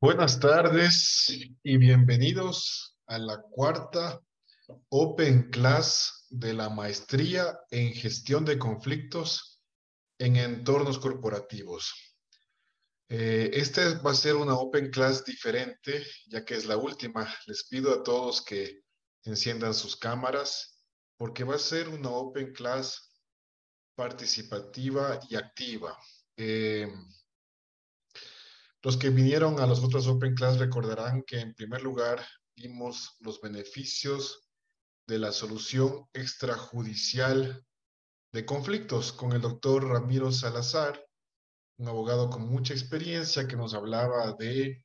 Buenas tardes y bienvenidos a la cuarta Open Class de la Maestría en Gestión de Conflictos en Entornos Corporativos. Eh, esta va a ser una Open Class diferente, ya que es la última. Les pido a todos que enciendan sus cámaras, porque va a ser una Open Class participativa y activa. Eh, los que vinieron a los otros Open Class recordarán que en primer lugar vimos los beneficios de la solución extrajudicial de conflictos con el doctor Ramiro Salazar, un abogado con mucha experiencia que nos hablaba de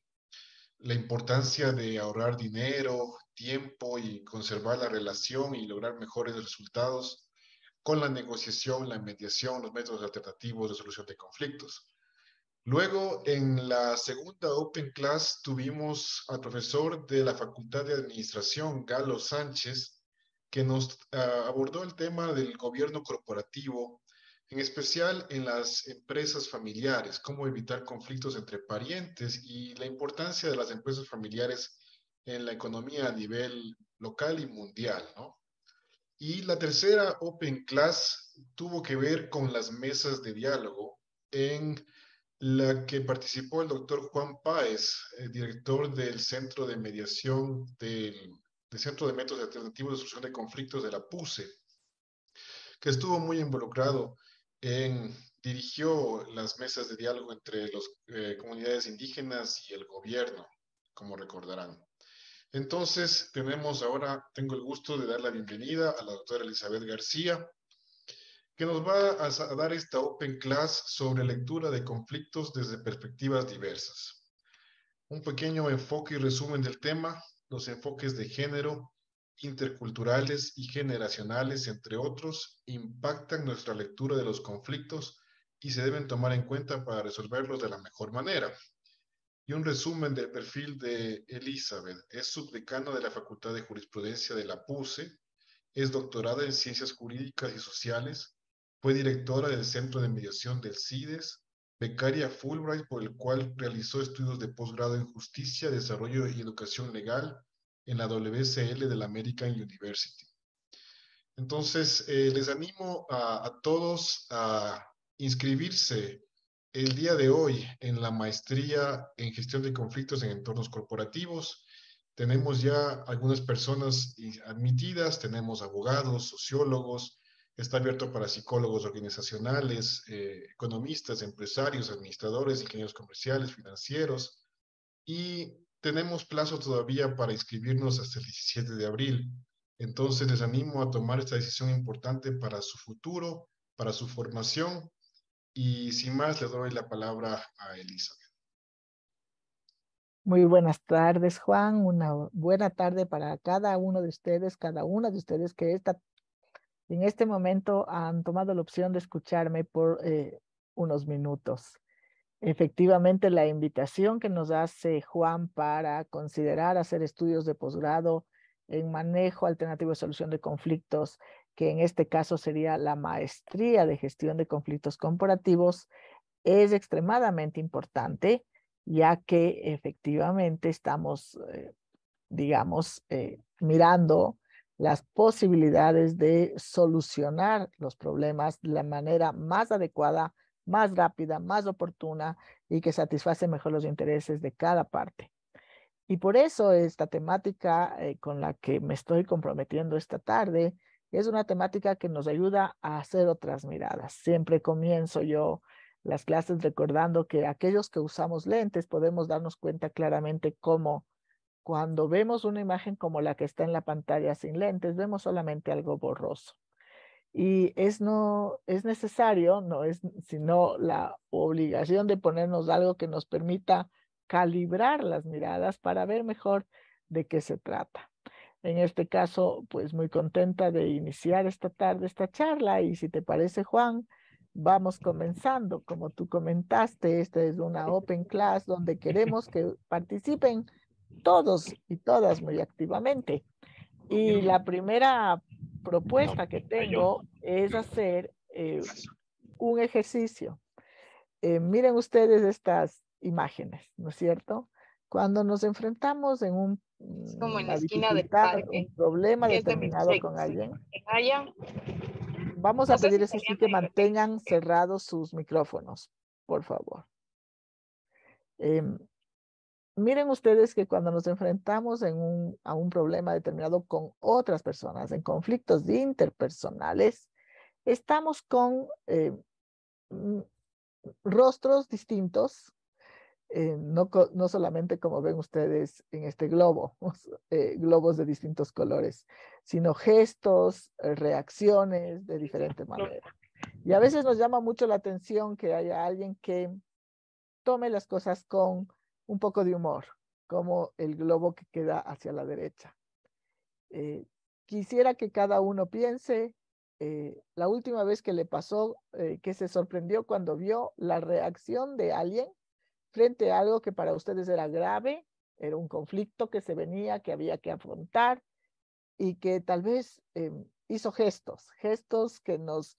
la importancia de ahorrar dinero, tiempo y conservar la relación y lograr mejores resultados con la negociación, la mediación, los métodos alternativos de solución de conflictos. Luego, en la segunda Open Class, tuvimos al profesor de la Facultad de Administración, Galo Sánchez, que nos ah, abordó el tema del gobierno corporativo, en especial en las empresas familiares, cómo evitar conflictos entre parientes y la importancia de las empresas familiares en la economía a nivel local y mundial, Y la tercera Open Class tuvo que ver con las mesas de diálogo en la que participó el doctor Juan Páez, eh, director del Centro de Mediación del, Centro de Métodos Alternativos de Solución de Conflictos de la PUSE, que estuvo muy involucrado en, dirigió las mesas de diálogo entre las eh, comunidades indígenas y el gobierno, como recordarán. Entonces, tenemos ahora, tengo el gusto de dar la bienvenida a la doctora Elizabeth García, que nos va a dar esta Open Class sobre lectura de conflictos desde perspectivas diversas. Un pequeño enfoque y resumen del tema, los enfoques de género, interculturales y generacionales, entre otros, impactan nuestra lectura de los conflictos y se deben tomar en cuenta para resolverlos de la mejor manera. Y un resumen del perfil de Elizabeth. Es subdecana de la Facultad de Jurisprudencia de la PUCE, es doctorada en Ciencias Jurídicas y Sociales, fue directora del Centro de Mediación del CIDES, becaria Fulbright por el cual realizó estudios de posgrado en Justicia, Desarrollo y Educación Legal en la WCL de la American University. Entonces, eh, les animo a, a todos a inscribirse el día de hoy en la maestría en gestión de conflictos en entornos corporativos. Tenemos ya algunas personas admitidas, tenemos abogados, sociólogos, Está abierto para psicólogos organizacionales, eh, economistas, empresarios, administradores, ingenieros comerciales, financieros. Y tenemos plazo todavía para inscribirnos hasta el 17 de abril. Entonces les animo a tomar esta decisión importante para su futuro, para su formación. Y sin más, le doy la palabra a Elizabeth. Muy buenas tardes, Juan. Una buena tarde para cada uno de ustedes, cada una de ustedes que esta en este momento han tomado la opción de escucharme por eh, unos minutos. Efectivamente, la invitación que nos hace Juan para considerar hacer estudios de posgrado en manejo alternativo de solución de conflictos, que en este caso sería la maestría de gestión de conflictos comparativos, es extremadamente importante, ya que efectivamente estamos, eh, digamos, eh, mirando las posibilidades de solucionar los problemas de la manera más adecuada, más rápida, más oportuna y que satisface mejor los intereses de cada parte. Y por eso esta temática eh, con la que me estoy comprometiendo esta tarde es una temática que nos ayuda a hacer otras miradas. Siempre comienzo yo las clases recordando que aquellos que usamos lentes podemos darnos cuenta claramente cómo cuando vemos una imagen como la que está en la pantalla sin lentes, vemos solamente algo borroso. Y es, no, es necesario, no es sino la obligación de ponernos algo que nos permita calibrar las miradas para ver mejor de qué se trata. En este caso, pues muy contenta de iniciar esta tarde esta charla y si te parece, Juan, vamos comenzando. Como tú comentaste, esta es una open class donde queremos que participen todos y todas muy activamente. Y la primera propuesta que tengo es hacer eh, un ejercicio. Eh, miren ustedes estas imágenes, ¿no es cierto? Cuando nos enfrentamos en un mm, como en la esquina del parque. Un problema determinado con alguien. Vamos a pedirles que mantengan cerrados sus micrófonos, por favor. Eh, miren ustedes que cuando nos enfrentamos a un problema determinado con otras personas, en conflictos interpersonales, estamos con eh, mm, rostros distintos, eh, no, no, solamente como ven ustedes en este globo, eh, globos de distintos colores, sino gestos, reacciones de diferente manera. Y a veces nos llama mucho la atención que haya alguien que tome las cosas con un poco de humor, como el globo que queda hacia la derecha. Eh, quisiera que cada uno piense eh, la última vez que le pasó, eh, que se sorprendió cuando vio la reacción de alguien frente a algo que para ustedes era grave, era un conflicto que se venía, que había que afrontar y que tal vez em, hizo gestos, gestos que nos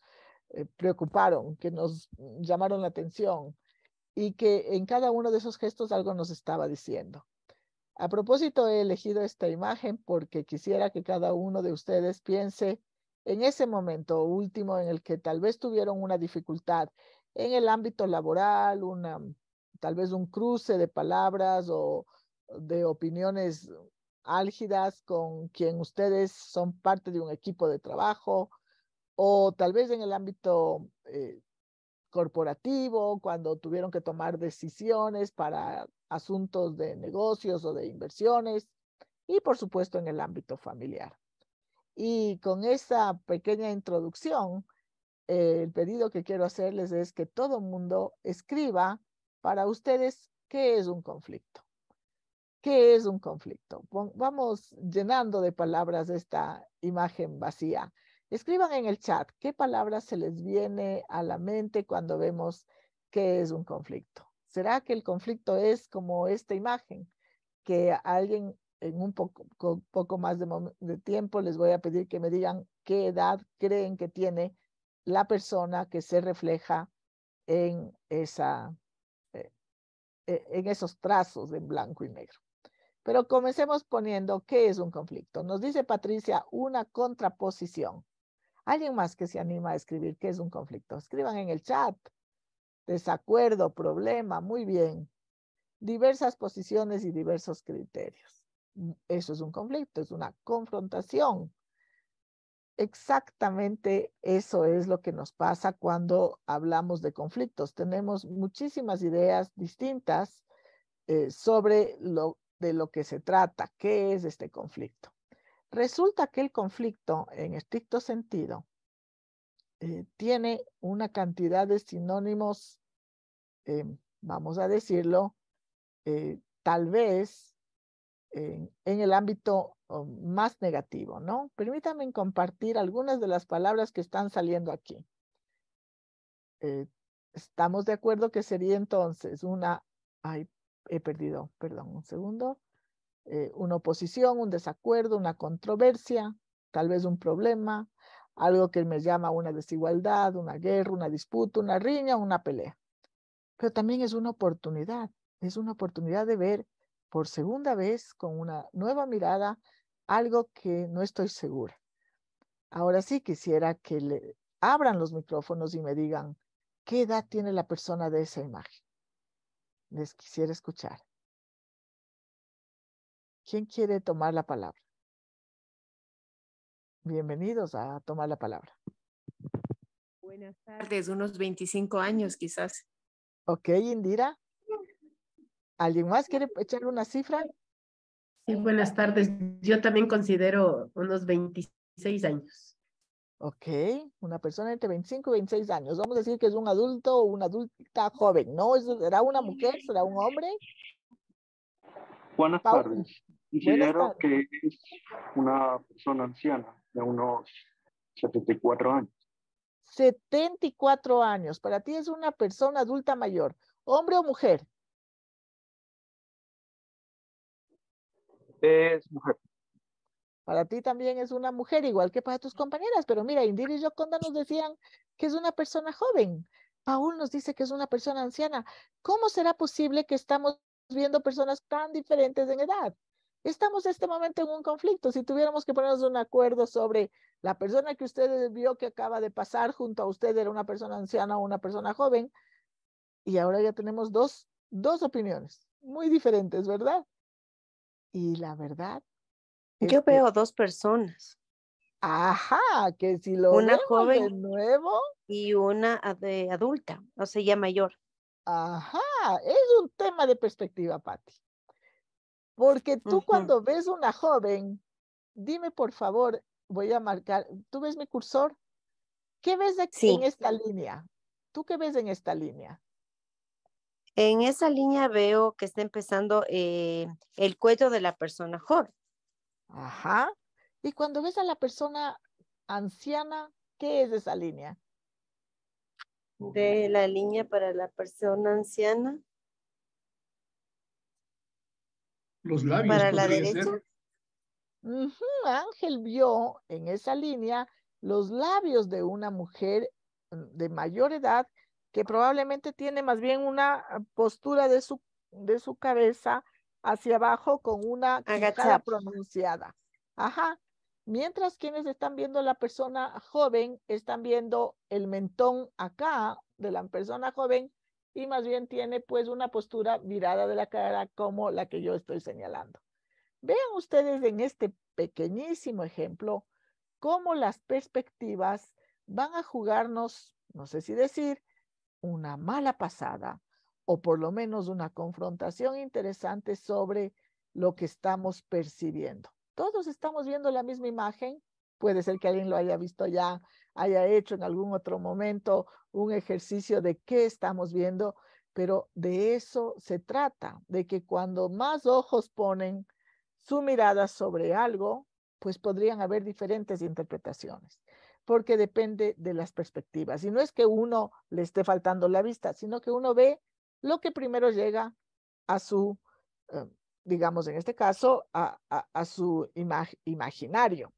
preocuparon, que nos llamaron la atención, y que en cada uno de esos gestos algo nos estaba diciendo. A propósito, he elegido esta imagen porque quisiera que cada uno de ustedes piense en ese momento último en el que tal vez tuvieron una dificultad en el ámbito laboral, una, tal vez un cruce de palabras o de opiniones álgidas con quien ustedes son parte de un equipo de trabajo, o tal vez en el ámbito eh, corporativo, cuando tuvieron que tomar decisiones para asuntos de negocios o de inversiones y por supuesto en el ámbito familiar. Y con esa pequeña introducción, eh, el pedido que quiero hacerles es que todo mundo escriba para ustedes qué es un conflicto. ¿Qué es un conflicto? Vamos llenando de palabras esta imagen vacía. Escriban en el chat qué palabras se les viene a la mente cuando vemos qué es un conflicto. ¿Será que el conflicto es como esta imagen? Que alguien en un poco, más de, tiempo les voy a pedir que me digan qué edad creen que tiene la persona que se refleja en, eh, e, en esos trazos en blanco y negro. Pero comencemos poniendo qué es un conflicto. Nos dice Patricia, una contraposición. Alguien más que se anima a escribir qué es un conflicto. Escriban en el chat. Desacuerdo, problema, muy bien. Diversas posiciones y diversos criterios. Mm, eso es un conflicto, es una confrontación. Exactamente eso es lo que nos pasa cuando hablamos de conflictos. Tenemos muchísimas ideas distintas eh, sobre lo, de lo que se trata, qué es este conflicto. Resulta que el conflicto, en estricto sentido, eh, tiene una cantidad de sinónimos, eh, vamos a decirlo, eh, tal vez en, en el ámbito oh, más negativo, ¿no? Permítanme compartir algunas de las palabras que están saliendo aquí. estamos de acuerdo que sería entonces una, ay, he perdido, perdón, un segundo. Eh, una oposición, un desacuerdo, una controversia, tal vez un problema, algo que me llama una desigualdad, una guerra, una disputa, una riña, una pelea. Pero también es una oportunidad, es una oportunidad de ver por segunda vez con una nueva mirada algo que no estoy segura. Ahora sí quisiera que le abran los micrófonos y me digan qué edad tiene la persona de esa imagen. Les quisiera escuchar. ¿Quién quiere tomar la palabra? Bienvenidos a Tomar la Palabra. Buenas tardes, unos 25 años quizás. Ok, Indira. ¿Alguien más quiere echar una cifra? Sí, buenas tardes. Yo también considero unos 26 años. Ok, una persona entre 25 y 26 años. Vamos a decir que es un adulto o una adulta joven, ¿no? ¿Será una mujer? ¿Será un hombre? Buenas tardes. Considero que es una persona anciana, de unos 74 años. 74 años. Para ti es una persona adulta mayor, hombre o mujer. Es mujer. Para ti también es una mujer, igual que para tus compañeras. Pero mira, Indira y Joconda nos decían que es una persona joven. Paul nos dice que es una persona anciana. ¿Cómo será posible que estamos viendo personas tan diferentes en edad? Estamos en este momento en un conflicto. Si tuviéramos que ponernos un acuerdo sobre la persona que usted vio que acaba de pasar junto a usted, era una persona anciana o una persona joven, y ahora ya tenemos dos, dos opiniones muy diferentes, ¿verdad? Y la verdad. Yo veo dos personas. Ajá, que si lo una joven nuevo y una de adulta, o sea, ya mayor. Ajá, es un tema de perspectiva, Patti. Porque tú cuando ves una joven, dime por favor, voy a marcar, ¿tú ves mi cursor? ¿Qué ves aquí en esta línea? ¿Tú qué ves en esta línea? En esa línea veo que está empezando eh, el cuello de la persona joven. Ajá. Y cuando ves a la persona anciana, ¿qué es esa línea? De la línea para la persona anciana. los labios. Para la derecha. Ángel vio en esa línea los labios de una mujer mm, de mayor edad que probablemente tiene más bien una ah, postura de su, de su cabeza hacia abajo con una agachada pronunciada. Ajá. Mientras quienes están viendo la persona joven están viendo el mentón acá de la persona joven y más bien tiene pues una postura mirada de la cara como la que yo estoy señalando. Vean ustedes en este pequeñísimo ejemplo cómo las perspectivas van a jugarnos, no sé si decir, una mala pasada o por lo menos una confrontación interesante sobre lo que estamos percibiendo. Todos estamos viendo la misma imagen, puede ser que alguien lo haya visto ya, haya hecho en algún otro momento un ejercicio de qué estamos viendo, pero de eso se trata, de que cuando más ojos ponen su mirada sobre algo, pues podrían haber diferentes interpretaciones, porque depende de las perspectivas. Y no es que uno le esté faltando la vista, sino que uno ve lo que primero llega a su, eh, digamos en este caso, a, su imaginario.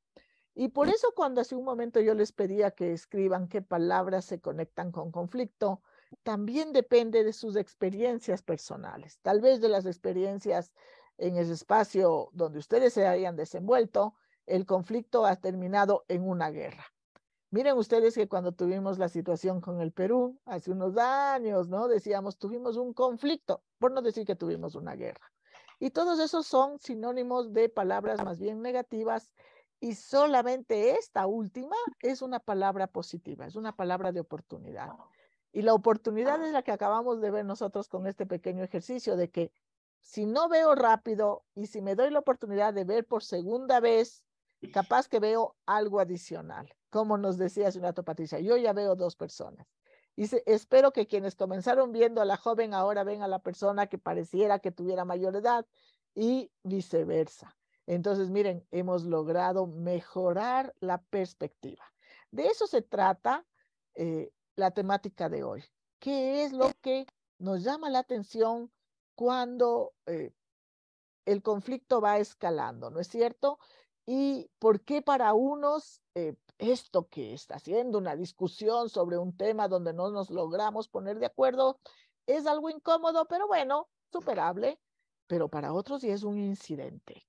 Y por eso cuando hace un momento yo les pedía que escriban qué palabras se conectan con conflicto, también depende de sus experiencias personales, tal vez de las experiencias en el espacio donde ustedes se hayan desenvuelto, el conflicto ha terminado en una guerra. Miren ustedes que cuando tuvimos la situación con el Perú hace unos años, ¿no? Decíamos, tuvimos un conflicto, por no decir que tuvimos una guerra. Y todos esos son sinónimos de palabras más bien negativas y solamente esta última es una palabra positiva, es una palabra de oportunidad. Ah. Y la oportunidad ah. es la que acabamos de ver nosotros con este pequeño ejercicio de que si no veo rápido y si me doy la oportunidad de ver por segunda vez, capaz que veo algo adicional. Como nos decía hace un rato Patricia, yo ya veo dos personas. Y espero que quienes comenzaron viendo a la joven ahora ven a la persona que pareciera que tuviera mayor edad y viceversa. Entonces, miren, hemos logrado mejorar la perspectiva. De eso se trata eh, la temática de hoy. ¿Qué es lo que nos llama la atención cuando eh, el conflicto va escalando, ¿no es cierto? Y por qué para unos eh, esto que está haciendo una discusión sobre un tema donde no nos logramos poner de acuerdo es algo incómodo, pero bueno, superable, pero para otros sí es un incidente.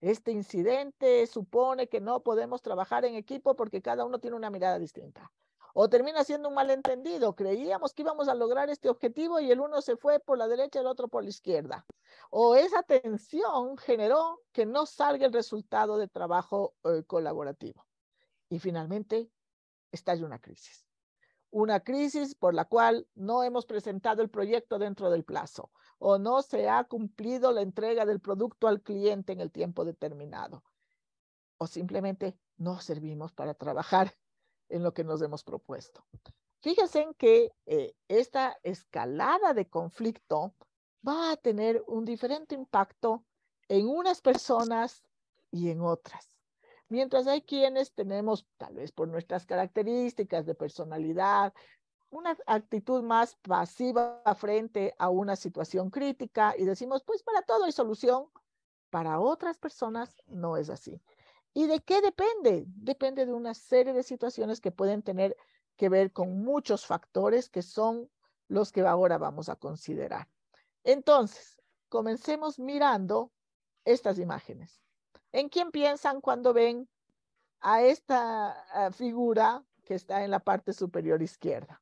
Este incidente supone que no podemos trabajar en equipo porque cada uno tiene una mirada distinta. O termina siendo un malentendido. Creíamos que íbamos a lograr este objetivo y el uno se fue por la derecha, y el otro por la izquierda. O esa tensión generó que no salga el resultado de trabajo eh, colaborativo. Y finalmente, estalla una crisis una crisis por la cual no hemos presentado el proyecto dentro del plazo o no se ha cumplido la entrega del producto al cliente en el tiempo determinado o simplemente no servimos para trabajar en lo que nos hemos propuesto. Fíjense en que eh, esta escalada de conflicto va a tener un diferente impacto en unas personas y en otras. Mientras hay quienes tenemos, tal vez por nuestras características de personalidad, una actitud más pasiva frente a una situación crítica y decimos, pues para todo hay solución, para otras personas no es así. ¿Y de qué depende? Depende de una serie de situaciones que pueden tener que ver con muchos factores que son los que ahora vamos a considerar. Entonces, comencemos mirando estas imágenes. ¿En quién piensan cuando ven a esta eh, figura que está en la parte superior izquierda?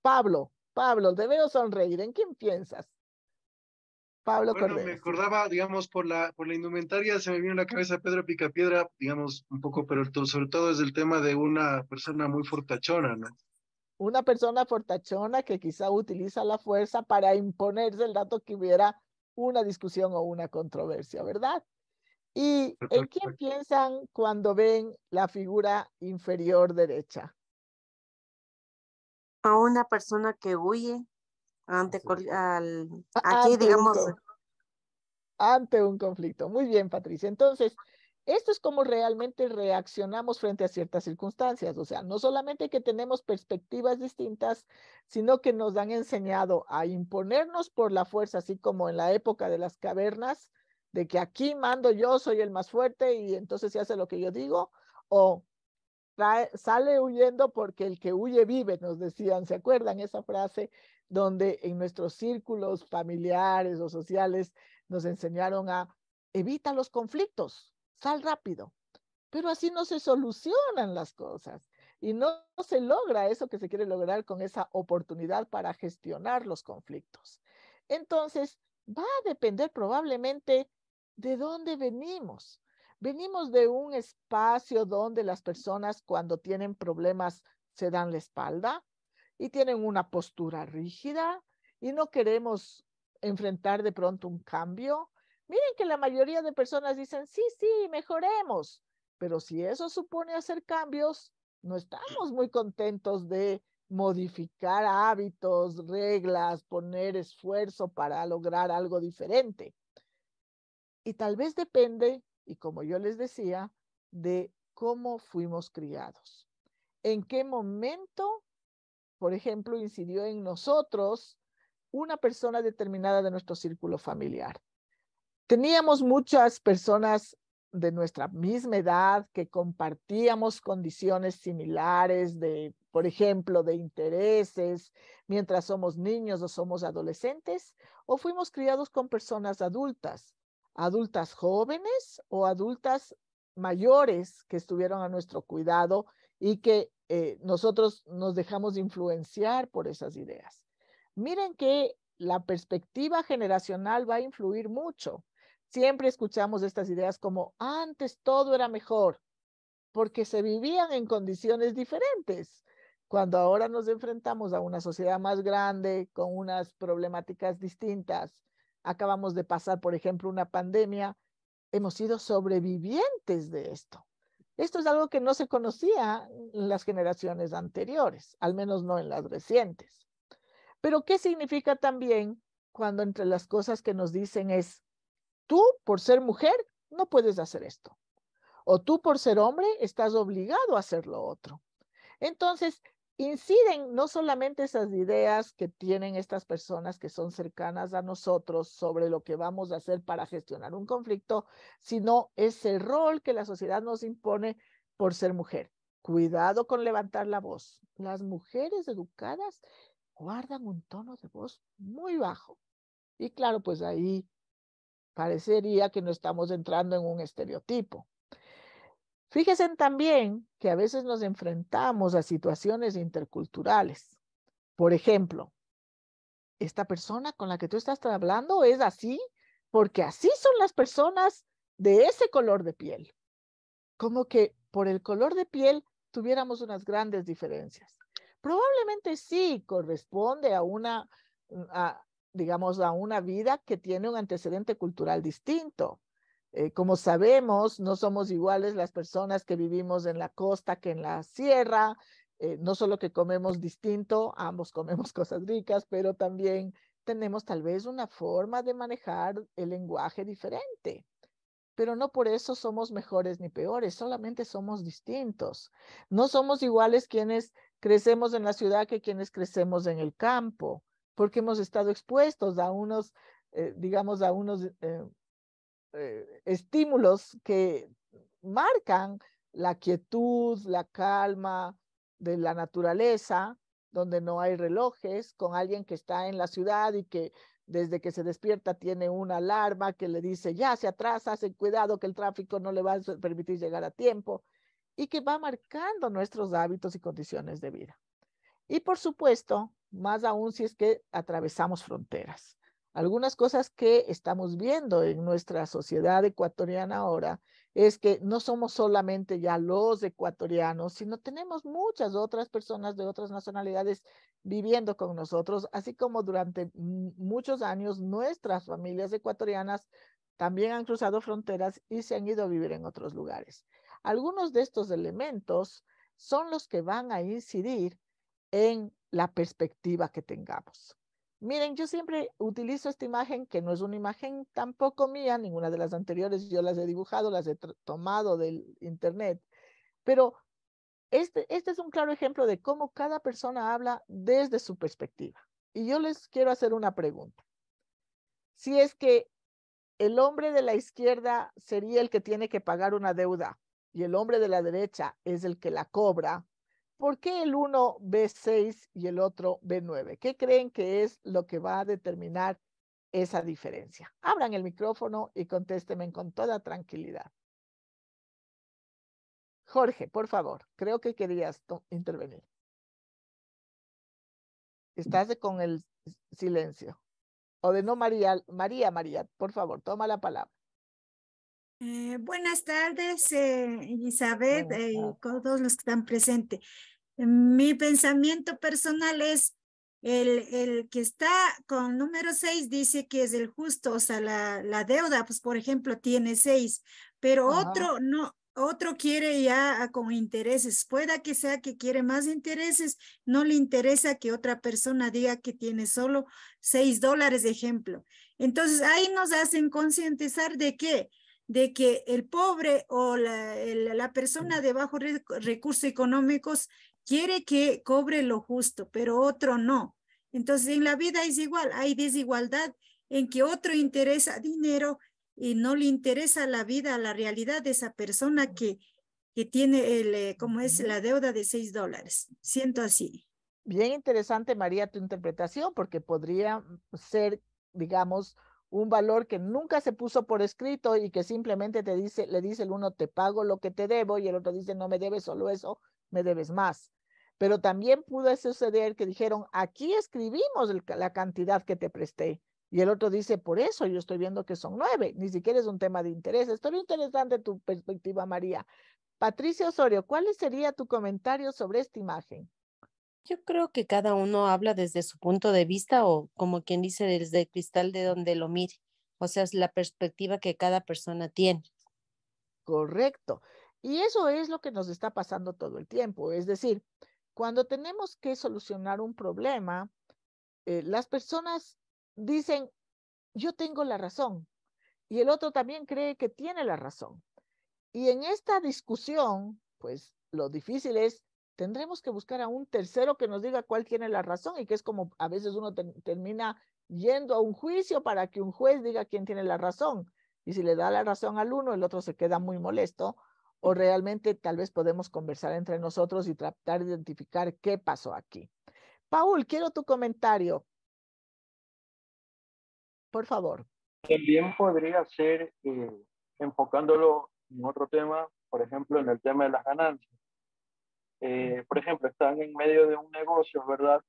Pablo, Pablo, debemos sonreír. ¿En quién piensas? Pablo me acordaba, digamos, por la, por la indumentaria, se me vino a la cabeza Pedro Picapiedra, digamos, un poco, pero sobre todo es el tema de una persona muy fortachona, ¿no? Una persona fortachona que quizá utiliza la fuerza para imponerse el dato que hubiera una discusión o una controversia, ¿verdad? ¿Y en quién piensan cuando ven la figura inferior derecha? A una persona que huye ante digamos. ante un conflicto. Muy bien, Patricia. Entonces, esto es como realmente reaccionamos frente a ciertas circunstancias. O sea, no solamente que tenemos perspectivas distintas, sino que nos han enseñado a imponernos por la fuerza, así como en la época de las cavernas, de que aquí mando yo, soy el más fuerte y entonces se hace lo que yo digo, o sale huyendo porque el que huye vive, nos decían, ¿se acuerdan esa frase? Donde en nuestros círculos familiares o sociales nos enseñaron a evita los conflictos, sal rápido. Pero así no se solucionan las cosas y no se logra eso que se quiere lograr con esa oportunidad para gestionar los conflictos. Entonces, va a depender probablemente de dónde venimos. Venimos de un espacio donde las personas cuando tienen problemas se dan la espalda y tienen una postura rígida y no queremos enfrentar de pronto un cambio Miren que la mayoría de personas dicen, sí, sí, mejoremos, pero si eso supone hacer cambios, no estamos muy contentos de modificar hábitos, reglas, poner esfuerzo para lograr algo diferente. Y tal vez depende, y como yo les decía, de cómo fuimos criados. ¿En qué momento, por ejemplo, incidió en nosotros una persona determinada de nuestro círculo familiar? teníamos muchas personas de nuestra misma edad que compartíamos condiciones similares de, por ejemplo, de intereses mientras somos niños o somos adolescentes, o fuimos criados con personas adultas, adultas jóvenes o adultas mayores que estuvieron a nuestro cuidado y que eh, nosotros nos dejamos influenciar por esas ideas. Miren que la perspectiva generacional va a influir mucho Siempre escuchamos estas ideas como antes todo era mejor, porque se vivían en condiciones diferentes. Cuando ahora nos enfrentamos a una sociedad más grande, con unas problemáticas distintas, acabamos de pasar, por ejemplo, una pandemia, hemos sido sobrevivientes de esto. Esto es algo que no se conocía en las generaciones anteriores, al menos no en las recientes. Pero ¿qué significa también cuando entre las cosas que nos dicen es, tú por ser mujer no puedes hacer esto. O tú por ser hombre estás obligado a hacer lo otro. Entonces, inciden no solamente esas ideas que tienen estas personas que son cercanas a nosotros sobre lo que vamos a hacer para gestionar un conflicto, sino ese rol que la sociedad nos impone por ser mujer. Cuidado con levantar la voz. Las mujeres educadas guardan un tono de voz muy bajo. Y claro, pues ahí parecería que no estamos entrando en un estereotipo. Fíjense también que a veces nos enfrentamos a situaciones interculturales. Por ejemplo, esta persona con la que tú estás hablando es así porque así son las personas de ese color de piel. Como que por el color de piel tuviéramos unas grandes diferencias. Probablemente sí corresponde a una a, digamos, a una vida que tiene un antecedente cultural distinto. Eh, como sabemos, no somos iguales las personas que vivimos en la costa que en la sierra, eh, no solo que comemos distinto, ambos comemos cosas ricas, pero también tenemos tal vez una forma de manejar el lenguaje diferente. Pero no por eso somos mejores ni peores, solamente somos distintos. No somos iguales quienes crecemos en la ciudad que quienes crecemos en el campo porque hemos estado expuestos a unos, eh, digamos, a unos eh, eh, estímulos que marcan la quietud, la calma de la naturaleza, donde no hay relojes, con alguien que está en la ciudad y que desde que se despierta tiene una alarma que le dice, ya se atrasa, hacen cuidado que el tráfico no le va a permitir llegar a tiempo y que va marcando nuestros hábitos y condiciones de vida. Y por supuesto, más aún si es que atravesamos fronteras. Algunas cosas que estamos viendo en nuestra sociedad ecuatoriana ahora es que no somos solamente ya los ecuatorianos, sino tenemos muchas otras personas de otras nacionalidades viviendo con nosotros, así como durante muchos años nuestras familias ecuatorianas también han cruzado fronteras y se han ido a vivir en otros lugares. Algunos de estos elementos son los que van a incidir en la perspectiva que tengamos. Miren, yo siempre utilizo esta imagen, que no es una imagen tampoco mía, ninguna de las anteriores yo las he dibujado, las he tomado del internet, pero este, este es un claro ejemplo de cómo cada persona habla desde su perspectiva. Y yo les quiero hacer una pregunta. Si es que el hombre de la izquierda sería el que tiene que pagar una deuda y el hombre de la derecha es el que la cobra, ¿Por qué el uno ve 6 y el otro ve 9? ¿Qué creen que es lo que va a determinar esa diferencia? Abran el micrófono y contésteme con toda tranquilidad. Jorge, por favor, creo que querías intervenir. Mm. Estás con el silencio. O de no, María, María, María, por favor, toma la palabra. Eh, buenas tardes, eh, Elizabeth y eh, todos los que están presentes. Eh, mi pensamiento personal es el, el, que está con número 6 dice que es el justo, o sea, la, la deuda, pues por ejemplo, tiene 6, pero otro no, otro quiere ya ah, con intereses, pueda que sea que quiere más intereses, no le interesa que otra persona diga que tiene solo 6 dólares, ejemplo. Entonces ahí nos hacen concientizar de que de que el pobre o la, persona de bajos recursos económicos quiere que cobre lo justo, pero otro no. Entonces, en la vida es igual, hay desigualdad en que otro interesa dinero y no le interesa la vida, la realidad de esa persona que, que tiene, el, eh, como es la deuda de seis dólares. Siento así. Bien interesante, María, tu interpretación, porque podría ser, digamos, un valor que nunca se puso por escrito y que simplemente te dice, le dice el uno, te pago lo que te debo y el otro dice, no me debes solo eso, me debes más. Pero también pudo suceder que dijeron, aquí escribimos la cantidad que te presté. Y el otro dice, por eso yo estoy viendo que son nueve, ni siquiera es un tema de interés. estoy es interesante tu perspectiva, María. Patricia Osorio, ¿cuál sería tu comentario sobre esta imagen? Yo creo que cada uno habla desde su punto de vista o como quien dice desde el cristal de donde lo mire, o sea, es la perspectiva que cada persona tiene. Correcto. Y eso es lo que nos está pasando todo el tiempo. Es decir, cuando tenemos que solucionar un problema, eh, las personas dicen, yo tengo la razón. Y el otro también cree que tiene la razón. Y en esta discusión, pues lo difícil es tendremos que buscar a un tercero que nos diga cuál tiene la razón y que es como a veces uno termina yendo a un juicio para que un juez diga quién tiene la razón. Y si le da la razón al uno, el otro se queda muy molesto. O realmente tal vez podemos conversar entre nosotros y tratar de identificar qué pasó aquí. Paul, quiero tu comentario. Por favor. También podría ser, eh, enfocándolo en otro tema, por ejemplo, en el tema de las ganancias. Eh, por ejemplo, están en medio de un negocio, ¿verdad?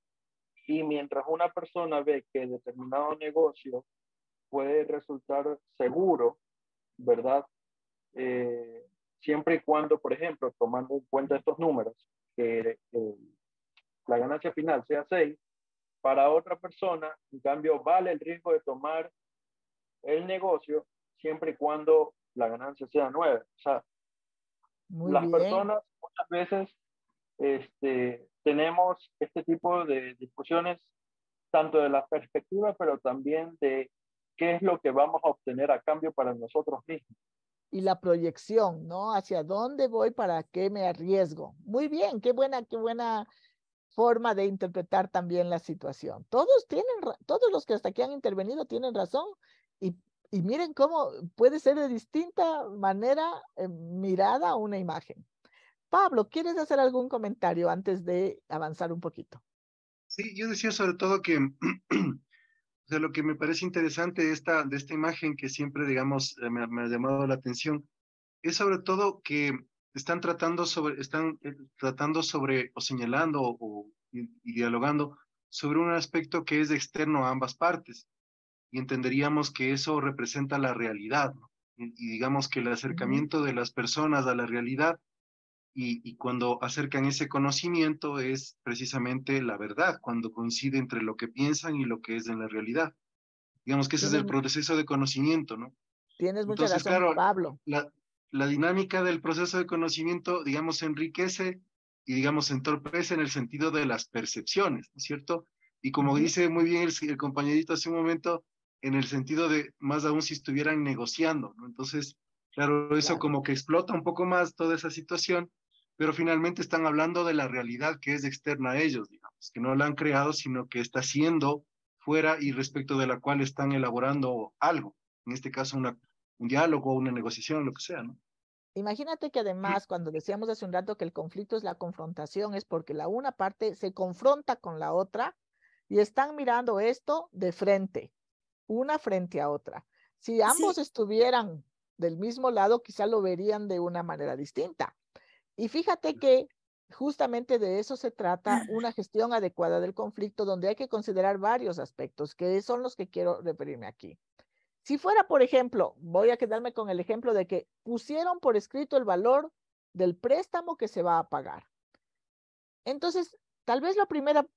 Y mientras una persona ve que determinado negocio puede resultar seguro, ¿verdad? Eh, siempre y cuando, por ejemplo, tomando en cuenta estos números, que eh, la ganancia final sea 6, para otra persona, en cambio, vale el riesgo de tomar el negocio siempre y cuando la ganancia sea 9. O sea, las personas muchas veces este, tenemos este tipo de discusiones, tanto de la perspectiva, pero también de qué es lo que vamos a obtener a cambio para nosotros mismos. Y la proyección, ¿no? Hacia dónde voy, para qué me arriesgo. Muy bien, qué buena, qué buena forma de interpretar también la situación. Todos tienen, todos los que hasta aquí han intervenido tienen razón y, y miren cómo puede ser de distinta manera eh, mirada una imagen. Pablo, ¿quieres hacer algún comentario antes de avanzar un poquito? Sí, yo decía sobre todo que lo que me parece interesante de esta, de esta imagen que siempre, digamos, eh, me, ha llamado la atención, es sobre todo que están tratando sobre, están eh, tratando sobre o señalando o, y, dialogando sobre un aspecto que es externo a ambas partes. Y entenderíamos que eso representa la realidad. y, digamos que el acercamiento de las personas a la realidad y, cuando acercan ese conocimiento es precisamente la verdad, cuando coincide entre lo que piensan y lo que es en la realidad. Digamos que ese es el proceso de conocimiento, ¿no? Tienes mucha Entonces, claro, Pablo. La, la dinámica del proceso de conocimiento, digamos, enriquece y, digamos, entorpece en el sentido de las percepciones, ¿no es cierto? Y como dice muy bien el, el, compañerito hace un momento, en el sentido de más aún si estuvieran negociando, ¿no? Entonces, claro, eso como que explota un poco más toda esa situación pero finalmente están hablando de la realidad que es externa a ellos, digamos, que no la han creado, sino que está siendo fuera y respecto de la cual están elaborando algo, en este caso un diálogo, una negociación, lo que sea, ¿no? Imagínate que además, cuando decíamos hace un rato que el conflicto es la confrontación, es porque la una parte se confronta con la otra y están mirando esto de frente, una frente a otra. Si ambos estuvieran del mismo lado, quizá lo verían de una manera distinta. Y fíjate que justamente de eso se trata una gestión adecuada del conflicto donde hay que considerar varios aspectos, que son los que quiero referirme aquí. Si fuera, por ejemplo, voy a quedarme con el ejemplo de que pusieron por escrito el valor del préstamo que se va a pagar. Entonces, tal vez la primera,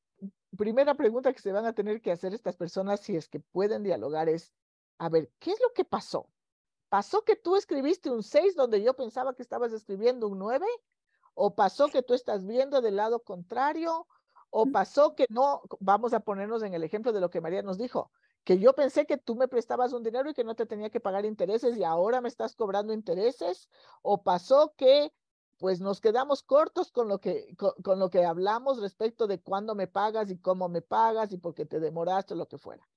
primera pregunta que se van a tener que hacer estas personas, si es que pueden dialogar, es, a ver, ¿qué es lo que pasó? ¿Pasó que tú escribiste un 6 donde yo pensaba que estabas escribiendo un 9? ¿O pasó que tú estás viendo del lado contrario? ¿O pasó que no? Vamos a ponernos en el ejemplo de lo que María nos dijo, que yo pensé que tú me prestabas un dinero y que no te tenía que pagar intereses y ahora me estás cobrando intereses. ¿O pasó que pues nos quedamos cortos con lo que con, lo que hablamos respecto de cuándo me pagas y cómo me pagas y por qué te demoraste lo que fuera.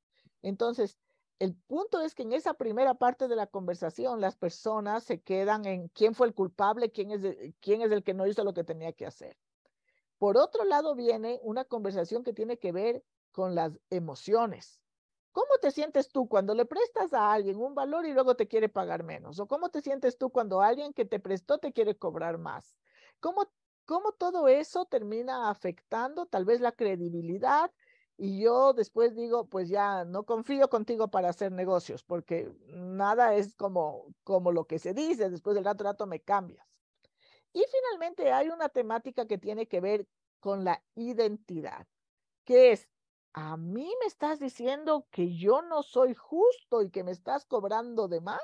Entonces, el punto es que en esa primera parte de la conversación las personas se quedan en quién fue el culpable, quién es, quién es el que no hizo lo que tenía que hacer. Por otro lado viene una conversación que tiene que ver con las emociones. ¿Cómo te sientes tú cuando le prestas a alguien un valor y luego te quiere pagar menos? ¿O cómo te sientes tú cuando alguien que te prestó te quiere cobrar más? ¿Cómo, cómo todo eso termina afectando tal vez la credibilidad y yo después digo, pues ya no confío contigo para hacer negocios, porque nada es como, como lo que se dice, después del rato rato me cambias. Y finalmente hay una temática que tiene que ver con la identidad, que es, a mí me estás diciendo que yo no soy justo y que me estás cobrando de más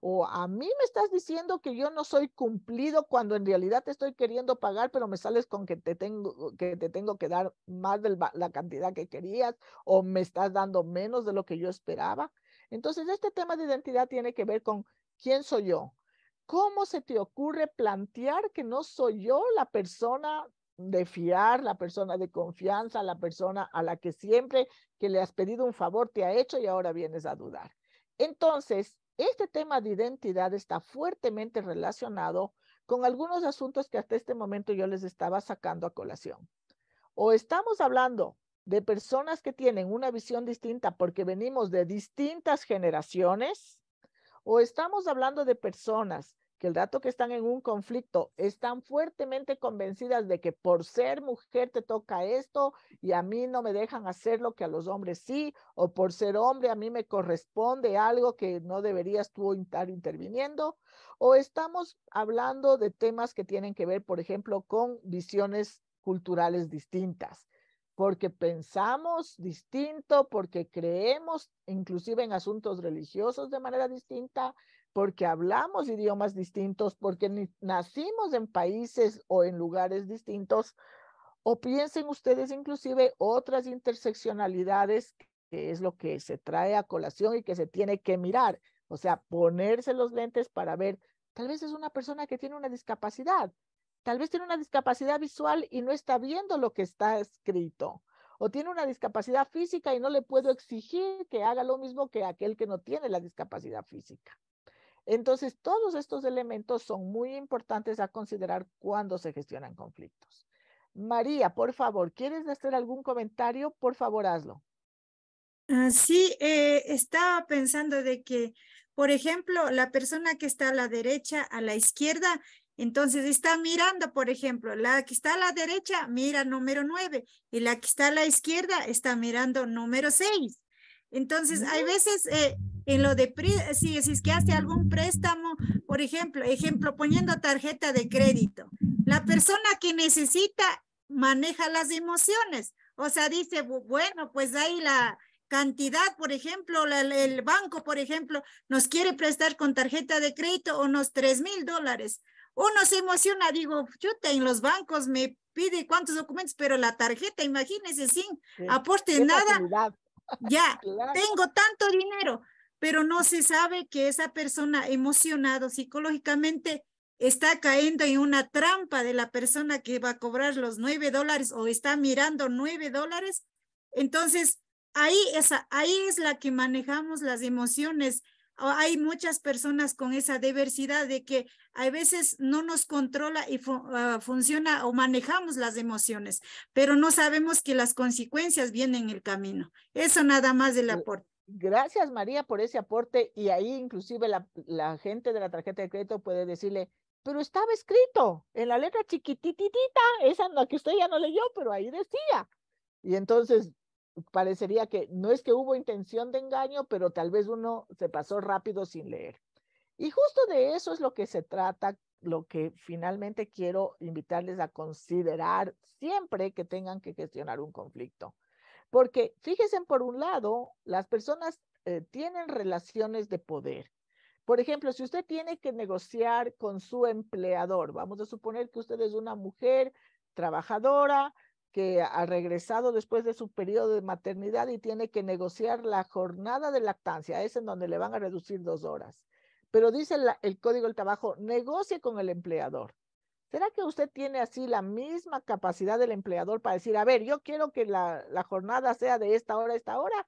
o a mí me estás diciendo que yo no soy cumplido cuando en realidad te estoy queriendo pagar, pero me sales con que te tengo que, te tengo que dar más de la cantidad que querías o me estás dando menos de lo que yo esperaba. Entonces, este tema de identidad tiene que ver con quién soy yo. ¿Cómo se te ocurre plantear que no soy yo la persona de fiar, la persona de confianza, la persona a la que siempre que le has pedido un favor te ha hecho y ahora vienes a dudar? Entonces, este tema de identidad está fuertemente relacionado con algunos asuntos que hasta este momento yo les estaba sacando a colación. O estamos hablando de personas que tienen una visión distinta porque venimos de distintas generaciones, o estamos hablando de personas que el dato que están en un conflicto están fuertemente convencidas de que por ser mujer te toca esto y a mí no me dejan hacer lo que a los hombres sí, o por ser hombre a mí me corresponde algo que no deberías tú estar interviniendo, o estamos hablando de temas que tienen que ver, por ejemplo, con visiones culturales distintas porque pensamos distinto, porque creemos inclusive en asuntos religiosos de manera distinta, porque hablamos idiomas distintos, porque nacimos en países o en lugares distintos, o piensen ustedes inclusive otras interseccionalidades, que es lo que se trae a colación y que se tiene que mirar, o sea, ponerse los lentes para ver, tal vez es una persona que tiene una discapacidad, tal vez tiene una discapacidad visual y no está viendo lo que está escrito, o tiene una discapacidad física y no le puedo exigir que haga lo mismo que aquel que no tiene la discapacidad física. Entonces, todos estos elementos son muy importantes a considerar cuando se gestionan conflictos. María, por favor, ¿quieres hacer algún comentario? Por favor, hazlo. Ah, sí, eh, estaba pensando de que, por ejemplo, la persona que está a la derecha, a la izquierda, entonces está mirando, por ejemplo, la que está a la derecha mira número nueve y la que está a la izquierda está mirando número seis. Entonces, hay veces... Eh, en lo de, si, si es que hace algún préstamo, por ejemplo, ejemplo, poniendo tarjeta de crédito, la persona que necesita maneja las emociones, o sea, dice, bueno, pues ahí la, cantidad, por ejemplo, el banco, por ejemplo, nos quiere prestar con tarjeta de crédito unos tres mil dólares. Uno se emociona, digo, yo en los bancos me pide cuántos documentos, pero la tarjeta, imagínese, sin aporte nada. Ya, tengo tanto dinero pero no se sabe que esa persona emocionado psicológicamente está cayendo en una trampa de la persona que va a cobrar los nueve dólares o está mirando nueve dólares. Entonces, ahí, esa, ahí es la que manejamos las emociones. Ah, hay muchas personas con esa diversidad de que a veces no nos controla y ah, funciona o manejamos las emociones, pero no sabemos que las consecuencias vienen en el camino. Eso nada más del aporte. Gracias María por ese aporte y ahí inclusive la, gente de la tarjeta de crédito puede decirle, pero estaba escrito en la letra chiquititita, esa la que usted ya no leyó, pero ahí decía. Y entonces parecería que no es que hubo intención de engaño, pero tal vez uno se pasó rápido sin leer. Y justo de eso es lo que se trata, lo que finalmente quiero invitarles a considerar siempre que tengan que gestionar un conflicto. Porque fíjense, por un lado, las personas eh, tienen relaciones de poder. Por ejemplo, si usted tiene que negociar con su empleador, vamos a suponer que usted es una mujer trabajadora que ha regresado después de su periodo de maternidad y tiene que negociar la jornada de lactancia, es en donde le van a reducir dos horas. Pero dice el Código del Trabajo, negocie con el empleador. ¿Será que usted tiene así la misma capacidad del empleador para decir, a ver, yo quiero que la, jornada sea de esta hora a esta hora?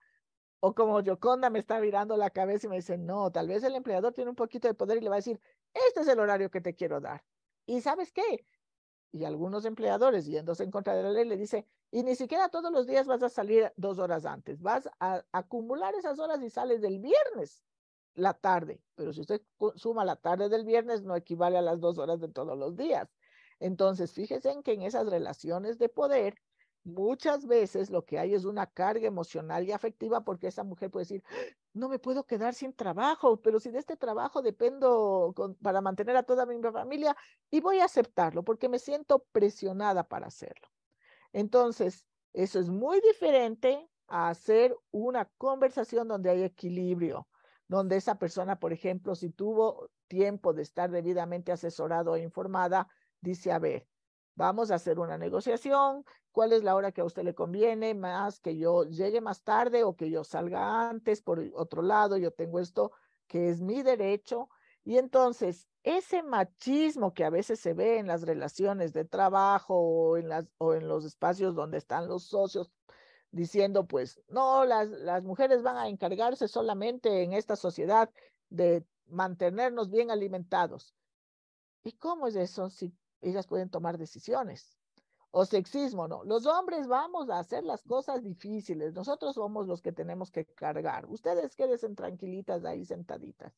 O como Yoconda me está mirando la cabeza y me dice, no, tal vez el empleador tiene un poquito de poder y le va a decir, este es el horario que te quiero dar. ¿Y sabes qué? Y algunos empleadores, yéndose en contra de la ley, le dicen, y ni siquiera todos los días vas a salir dos horas antes, vas a acumular esas horas y sales del viernes la tarde, pero si usted suma la tarde del viernes no equivale a las dos horas de todos los días. Entonces, fíjese en que en esas relaciones de poder, muchas veces lo que hay es una carga emocional y afectiva porque esa mujer puede decir, no me puedo quedar sin trabajo, pero si de este trabajo dependo para mantener a toda mi familia y voy a aceptarlo porque me siento presionada para hacerlo. Entonces, eso es muy diferente a hacer una conversación donde hay equilibrio, donde esa persona, por ejemplo, si tuvo tiempo de estar debidamente asesorado o e informada, dice, a ver, vamos a hacer una negociación, cuál es la hora que a usted le conviene, más que yo llegue más tarde o que yo salga antes, por otro lado, yo tengo esto que es mi derecho. Y entonces, ese machismo que a veces se ve en las relaciones de trabajo o en los espacios donde están los socios diciendo, pues, no, las, las mujeres van a encargarse solamente en esta sociedad de mantenernos bien alimentados. ¿Y cómo es eso si ellas pueden tomar decisiones? O sexismo, no. Los hombres vamos a hacer las cosas difíciles. Nosotros somos los que tenemos que cargar. Ustedes queden tranquilitas ahí sentaditas.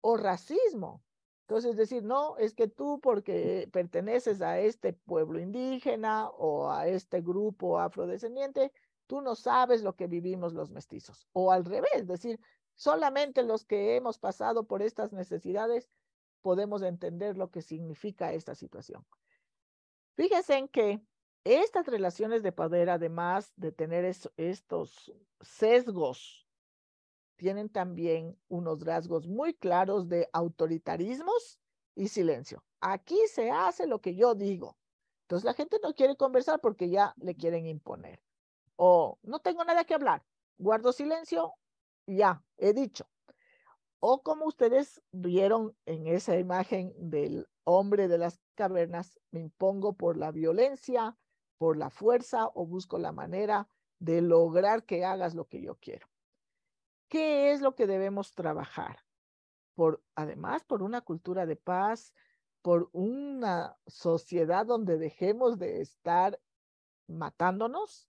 O racismo. Entonces, decir, no, es que tú porque perteneces a este pueblo indígena o a este grupo afrodescendiente, tú no sabes lo que vivimos los mestizos. O al revés, decir, solamente los que hemos pasado por estas necesidades podemos entender lo que significa esta situación. Fíjense en que estas relaciones de poder, además de tener estos sesgos, tienen también unos rasgos muy claros de autoritarismos y silencio. Aquí se hace lo que yo digo. Entonces la gente no quiere conversar porque ya le quieren imponer o no tengo nada que hablar, guardo silencio, ya, he dicho. O como ustedes vieron en esa imagen del hombre de las cavernas, me impongo por la violencia, por la fuerza o busco la manera de lograr que hagas lo que yo quiero. ¿Qué es lo que debemos trabajar? Por, además, por una cultura de paz, por una sociedad donde dejemos de estar matándonos,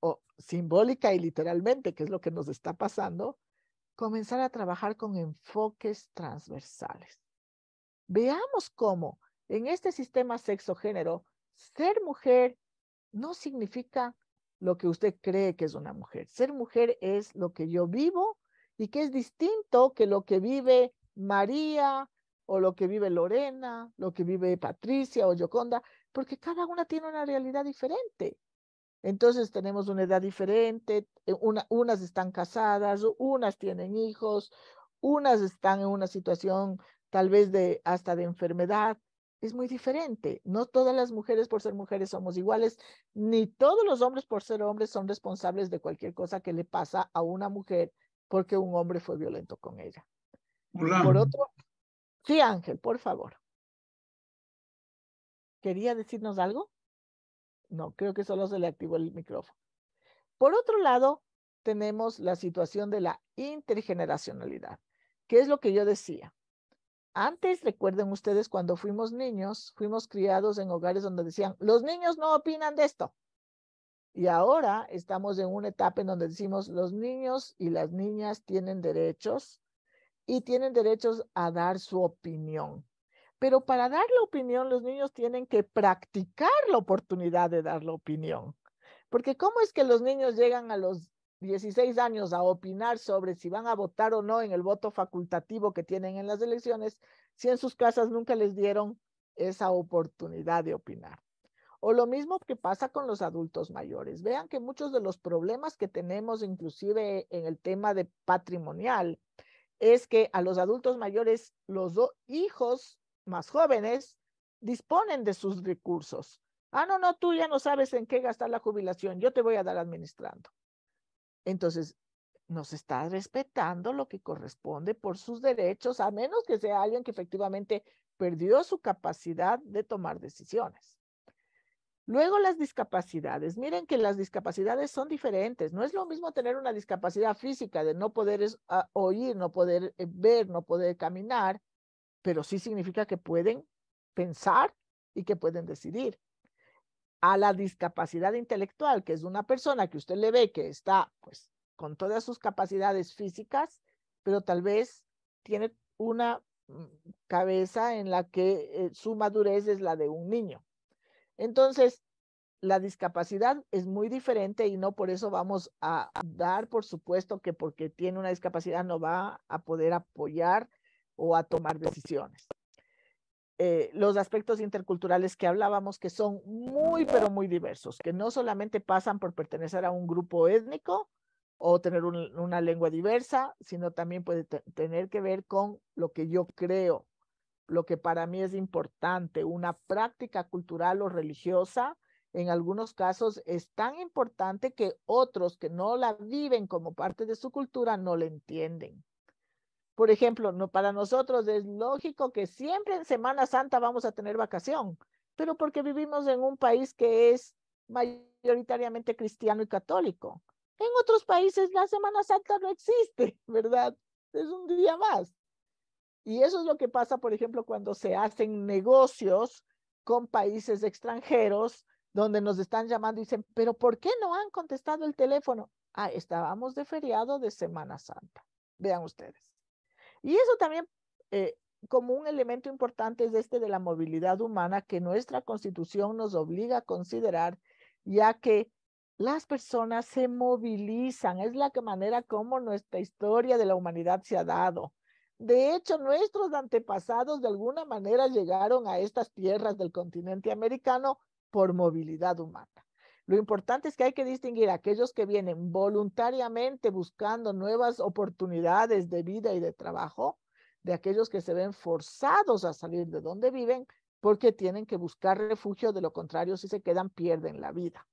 o simbólica y literalmente, que es lo que nos está pasando, comenzar a trabajar con enfoques transversales. Veamos cómo en este sistema sexo-género, ser mujer no significa lo que usted cree que es una mujer. Ser mujer es lo que yo vivo y que es distinto que lo que vive María o lo que vive Lorena, lo que vive Patricia o Yoconda, porque cada una tiene una realidad diferente. Entonces tenemos una edad diferente, eh, unas están casadas, unas tienen hijos, unas están en una situación tal vez de hasta de enfermedad. Es muy diferente. No todas las mujeres por ser mujeres somos iguales, ni todos los hombres por ser hombres son responsables de cualquier cosa que le pasa a una mujer porque un hombre fue violento con ella. Por otro, sí, Ángel, por favor. ¿Quería decirnos algo? No, creo que solo se le activó el micrófono. Por otro lado, tenemos la situación de la intergeneracionalidad, que es lo que yo decía. Antes, recuerden ustedes, cuando fuimos niños, fuimos criados en hogares donde decían, los niños no opinan de esto. Y ahora estamos en una etapa en donde decimos, los niños y las niñas tienen derechos y tienen derechos a dar su opinión pero para dar la opinión los niños tienen que practicar la oportunidad de dar la opinión. Porque ¿cómo es que los niños llegan a los 16 años a opinar sobre si van a votar o no en el voto facultativo que tienen en las elecciones, si en sus casas nunca les dieron esa oportunidad de opinar? O lo mismo que pasa con los adultos mayores. Vean que muchos de los problemas que tenemos, inclusive en el tema de patrimonial, es que a los adultos mayores los hijos más jóvenes disponen de sus recursos. Ah, no, no, tú ya no sabes en qué gastar la jubilación, yo te voy a dar administrando. Entonces, nos está respetando lo que corresponde por sus derechos, a menos que sea alguien que efectivamente perdió su capacidad de tomar decisiones. Luego las discapacidades. Miren que las discapacidades son diferentes. No es lo mismo tener una discapacidad física de no poder ah, oír, no poder eh, ver, no poder caminar, pero sí significa que pueden pensar y que pueden decidir. A la discapacidad intelectual, que es una persona que usted le ve que está pues con todas sus capacidades físicas, pero tal vez tiene una mm, cabeza en la que eh, su madurez es la de un niño. Entonces, la discapacidad es muy diferente y no por eso vamos a dar, por supuesto, que porque tiene una discapacidad no va a poder apoyar o a tomar decisiones. Eh, los aspectos interculturales que hablábamos, que son muy, pero muy diversos, que no solamente pasan por pertenecer a un grupo étnico o tener una lengua diversa, sino también puede tener que ver con lo que yo creo, lo que para mí es importante, una práctica cultural o religiosa. En algunos casos es tan importante que otros que no la viven como parte de su cultura no la entienden. Por ejemplo, no, para nosotros es lógico que siempre en Semana Santa vamos a tener vacación, pero porque vivimos en un país que es mayoritariamente cristiano y católico. En otros países la Semana Santa no existe, ¿verdad? Es un día más. Y eso es lo que pasa, por ejemplo, cuando se hacen negocios con países extranjeros donde nos están llamando y dicen, pero ¿por qué no han contestado el teléfono? Ah, estábamos de feriado de Semana Santa. Vean ustedes. Y eso también eh, como un elemento importante es este de la movilidad humana que nuestra constitución nos obliga a considerar, ya que las personas se movilizan, es la manera como nuestra historia de la humanidad se ha dado. De hecho, nuestros antepasados de alguna manera llegaron a estas tierras del continente americano por movilidad humana. Lo importante es que hay que distinguir a aquellos que vienen voluntariamente buscando nuevas oportunidades de vida y de trabajo de aquellos que se ven forzados a salir de donde viven porque tienen que buscar refugio, de lo contrario, si se quedan, pierden la vida.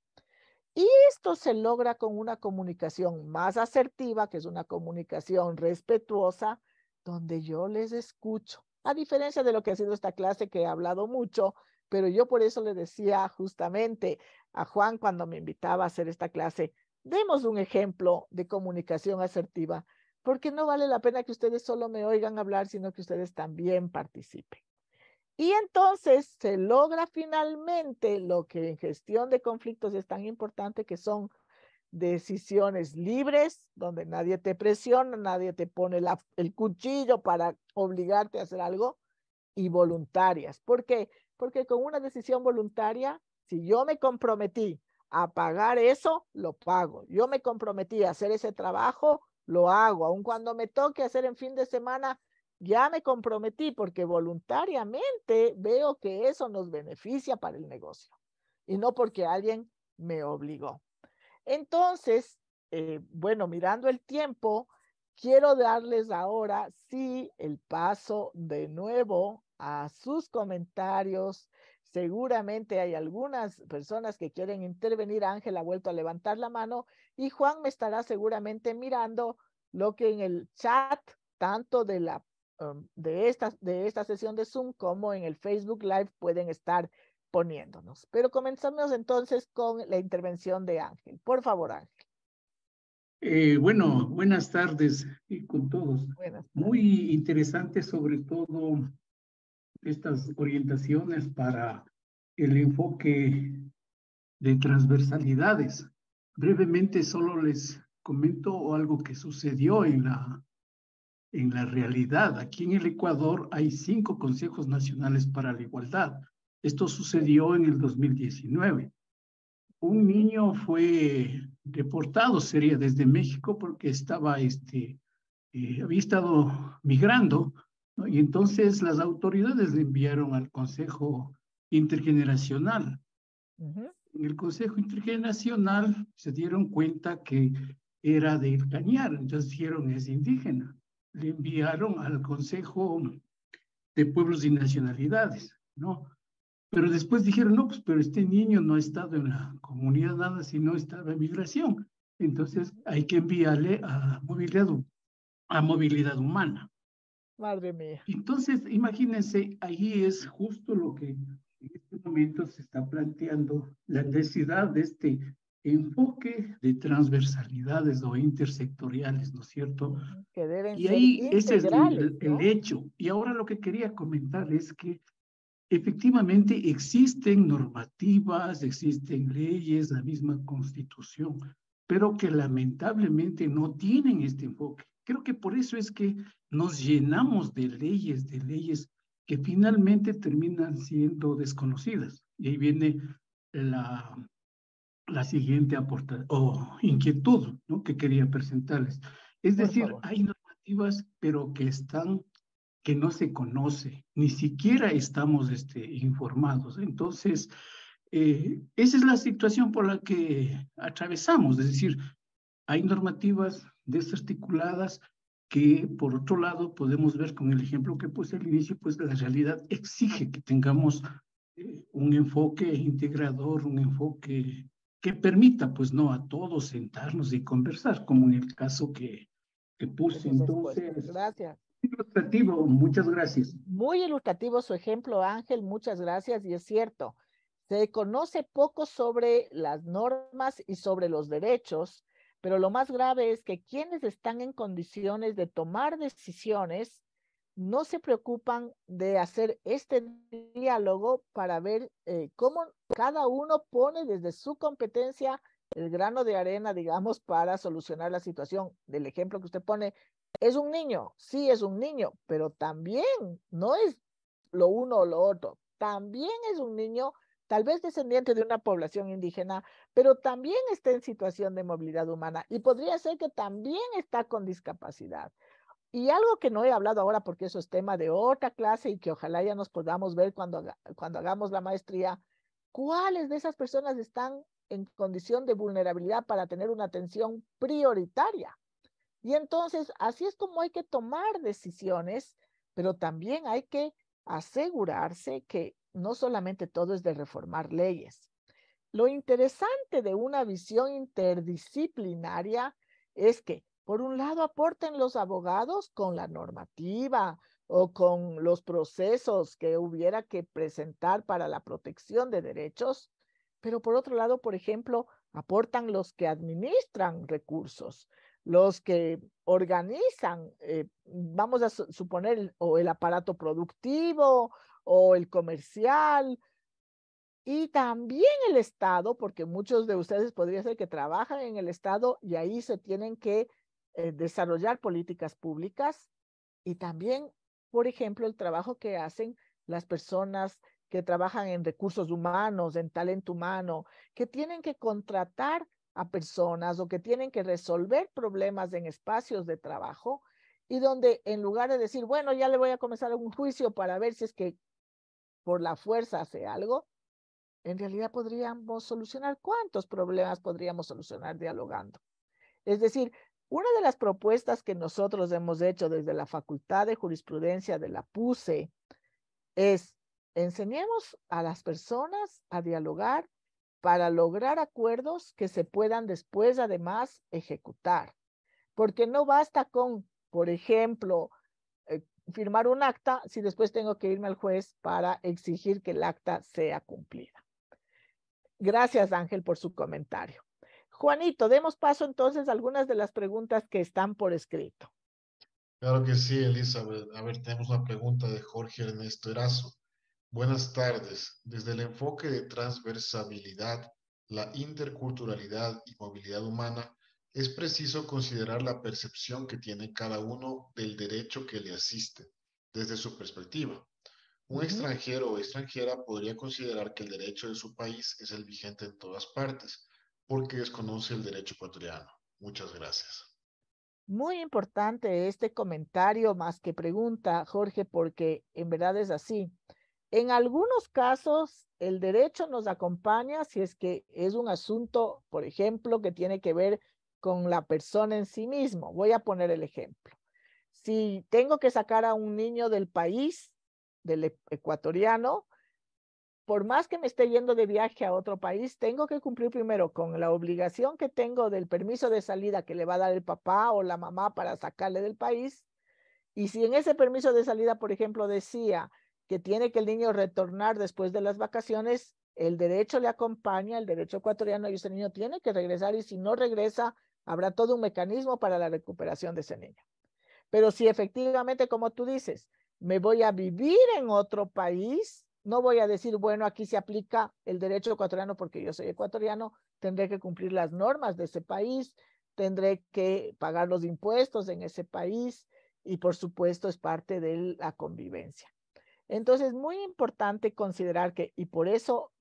Y esto se logra con una comunicación más asertiva, que es una comunicación respetuosa, donde yo les escucho. A diferencia de lo que ha sido esta clase que he hablado mucho, pero yo por eso le decía justamente, a Juan cuando me invitaba a hacer esta clase, demos un ejemplo de comunicación asertiva, porque no vale la pena que ustedes solo me oigan hablar, sino que ustedes también participen. Y entonces se logra finalmente lo que en gestión de conflictos es tan importante, que son decisiones libres, donde nadie te presiona, nadie te pone el cuchillo para obligarte a hacer algo, y voluntarias. ¿Por qué? Porque con una decisión voluntaria si yo me comprometí a pagar eso, lo pago. Yo me comprometí a hacer ese trabajo, lo hago. Aun cuando me toque hacer en fin de semana, ya me comprometí porque voluntariamente veo que eso nos beneficia para el negocio y no porque alguien me obligó. Entonces, eh, bueno, mirando el tiempo, quiero darles ahora, sí, el paso de nuevo a sus comentarios, Seguramente hay algunas personas que quieren intervenir. Ángel ha vuelto a levantar la mano y Juan me estará seguramente mirando lo que en el chat, tanto de, la, um, de, esta, de esta sesión de Zoom como en el Facebook Live, pueden estar poniéndonos. Pero comenzamos entonces con la intervención de Ángel. Por favor, Ángel. Eh, bueno, buenas tardes eh, con todos. Muy interesante sobre todo estas orientaciones para el enfoque de transversalidades. Brevemente solo les comento algo que sucedió en la, en la realidad. Aquí en el Ecuador hay cinco consejos nacionales para la igualdad. Esto sucedió en el 2019. Un niño fue deportado, sería desde México, porque estaba, este, eh, había estado migrando y entonces las autoridades le enviaron al Consejo Intergeneracional. En el Consejo Intergeneracional se dieron cuenta que era de Cañar, entonces dijeron es indígena. Le enviaron al Consejo de Pueblos y Nacionalidades, ¿no? Pero después dijeron, no, pues pero este niño no ha estado en la comunidad nada, sino estaba en migración. Entonces hay que enviarle a a movilidad humana. Madre mía. Entonces, imagínense, ahí es justo lo que en este momento se está planteando, la necesidad de este enfoque de transversalidades o intersectoriales, ¿no es cierto? y ahí ese es el, hecho. Y ahora lo que quería comentar es que efectivamente existen normativas, existen leyes, la misma constitución, pero que lamentablemente no tienen este enfoque. Creo que por eso es que nos llenamos de leyes, de leyes que finalmente terminan siendo desconocidas. Y ahí viene la, la siguiente aporta o inquietud ¿no? que quería presentarles. Es decir, hay normativas, pero que están, que no se conoce, ni siquiera estamos este, informados. Entonces, eh, esa es la situación por la que atravesamos, es decir, hay normativas desarticuladas que por otro lado podemos ver con el ejemplo que puse al inicio, pues la realidad exige que tengamos eh, un enfoque integrador, un enfoque que permita pues no a todos sentarnos y conversar, como en el caso que, que puse. Entonces, gracias. Ilustrativo, muchas gracias. Muy ilustrativo su ejemplo, Ángel, muchas gracias y es cierto. Se conoce poco sobre las normas y sobre los derechos pero lo más grave es que quienes están en condiciones de tomar decisiones no se preocupan de hacer este diálogo para ver eh, cómo cada uno pone desde su competencia el grano de arena, digamos, para solucionar la situación. Del ejemplo que usted pone, es un niño, sí es un niño, pero también no es lo uno o lo otro, también es un niño tal vez descendiente de una población indígena, pero también está en situación de movilidad humana y podría ser que también está con discapacidad. Y algo que no he hablado ahora porque eso es tema de otra clase y que ojalá ya nos podamos ver cuando, cuando hagamos la maestría, ¿cuáles de esas personas están en condición de vulnerabilidad para tener una atención prioritaria? Y entonces, así es como hay que tomar decisiones, pero también hay que asegurarse que no solamente todo es de reformar leyes. Lo interesante de una visión interdisciplinaria es que, por un lado, aporten los abogados con la normativa o con los procesos que hubiera que presentar para la protección de derechos, pero por otro lado, por ejemplo, aportan los que administran recursos, los que organizan, eh, vamos a suponer, o el aparato productivo o el comercial. Y también el Estado, porque muchos de ustedes podría ser que trabajan en el Estado y ahí se tienen que eh, desarrollar políticas públicas. Y también, por ejemplo, el trabajo que hacen las personas que trabajan en recursos humanos, en talento humano, que tienen que contratar a personas o que tienen que resolver problemas en espacios de trabajo y donde en lugar de decir, bueno, ya le voy a comenzar un juicio para ver si es que por la fuerza hace algo, en realidad podríamos solucionar cuántos problemas podríamos solucionar dialogando. Es decir, una de las propuestas que nosotros hemos hecho desde la Facultad de Jurisprudencia de la PUSE es enseñemos a las personas a dialogar para lograr acuerdos que se puedan después además ejecutar. Porque no basta con, por ejemplo, firmar un acta si después tengo que irme al juez para exigir que el acta sea cumplida. Gracias, Ángel, por su comentario. Juanito, demos paso entonces a algunas de las preguntas que están por escrito. Claro que sí, Elizabeth. A ver, tenemos una pregunta de Jorge Ernesto Erazo. Buenas tardes. Desde el enfoque de transversabilidad, la interculturalidad y movilidad humana, es preciso considerar la percepción que tiene cada uno del derecho que le asiste desde su perspectiva. Un extranjero o extranjera podría considerar que el derecho de su país es el vigente en todas partes, porque desconoce el derecho ecuatoriano. Muchas gracias. Muy importante este comentario, más que pregunta, Jorge, porque en verdad es así. En algunos casos, el derecho nos acompaña si es que es un asunto, por ejemplo, que tiene que ver con la persona en sí mismo. Voy a poner el ejemplo. Si tengo que sacar a un niño del país, del e-, ecuatoriano, por más que me esté yendo de viaje a otro país, tengo que cumplir primero con la obligación que tengo del permiso de salida que le va a dar el papá o la mamá para sacarle del país. Y si en ese permiso de salida, por ejemplo, decía que tiene que el niño retornar después de las vacaciones, el derecho le acompaña, el derecho ecuatoriano, y ese niño tiene que regresar y si no regresa, Habrá todo un mecanismo para la recuperación de ese niño. Pero si efectivamente, como tú dices, me voy a vivir en otro país, no voy a decir, bueno, aquí se aplica el derecho ecuatoriano porque yo soy ecuatoriano, tendré que cumplir las normas de ese país, tendré que pagar los impuestos en ese país y por supuesto es parte de la convivencia. Entonces, es muy importante considerar que, y por eso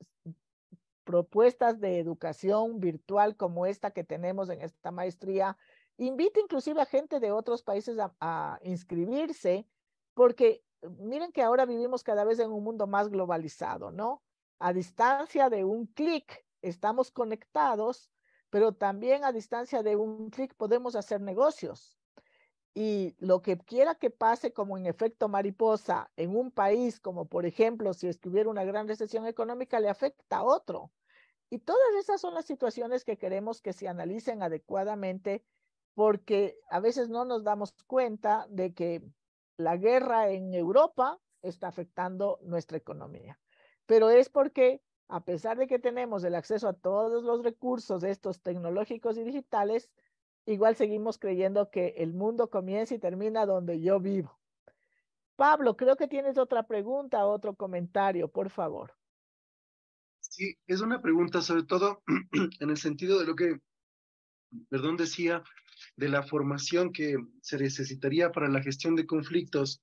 propuestas de educación virtual como esta que tenemos en esta maestría. Invita inclusive a gente de otros países a, a inscribirse, porque eh, miren que ahora vivimos cada vez en un mundo más globalizado, ¿no? A distancia de un clic estamos conectados, pero también a distancia de un clic podemos hacer negocios y lo que quiera que pase como en efecto mariposa en un país, como por ejemplo si estuviera una gran recesión económica, le afecta a otro. Y todas esas son las situaciones que queremos que se analicen adecuadamente porque a veces no nos damos cuenta de que la guerra en Europa está afectando nuestra economía. Pero es porque a pesar de que tenemos el acceso a todos los recursos de estos tecnológicos y digitales, igual seguimos creyendo que el mundo comienza y termina donde yo vivo. Pablo, creo que tienes otra pregunta, otro comentario, por favor. Sí, es una pregunta sobre todo en el sentido de lo que, perdón, decía, de la formación que se necesitaría para la gestión de conflictos,